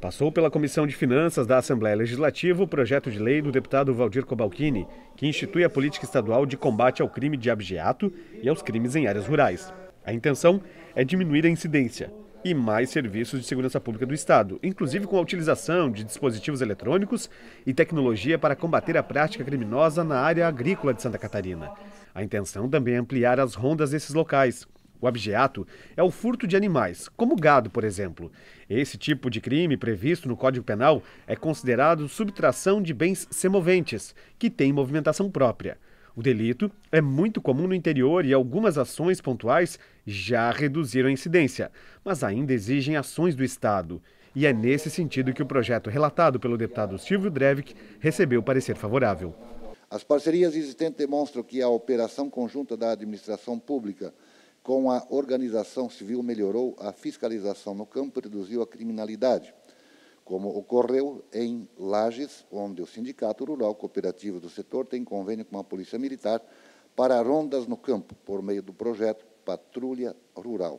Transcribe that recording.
Passou pela Comissão de Finanças da Assembleia Legislativa o projeto de lei do deputado Valdir Cobalcini, que institui a política estadual de combate ao crime de abjeato e aos crimes em áreas rurais. A intenção é diminuir a incidência e mais serviços de segurança pública do Estado, inclusive com a utilização de dispositivos eletrônicos e tecnologia para combater a prática criminosa na área agrícola de Santa Catarina. A intenção também é ampliar as rondas desses locais, o abjeato é o furto de animais, como gado, por exemplo. Esse tipo de crime previsto no Código Penal é considerado subtração de bens semoventes, que têm movimentação própria. O delito é muito comum no interior e algumas ações pontuais já reduziram a incidência, mas ainda exigem ações do Estado. E é nesse sentido que o projeto relatado pelo deputado Silvio Drevic recebeu parecer favorável. As parcerias existentes demonstram que a operação conjunta da administração pública com a organização civil melhorou a fiscalização no campo e reduziu a criminalidade, como ocorreu em Lages, onde o Sindicato Rural Cooperativo do setor tem convênio com a Polícia Militar para rondas no campo, por meio do projeto Patrulha Rural.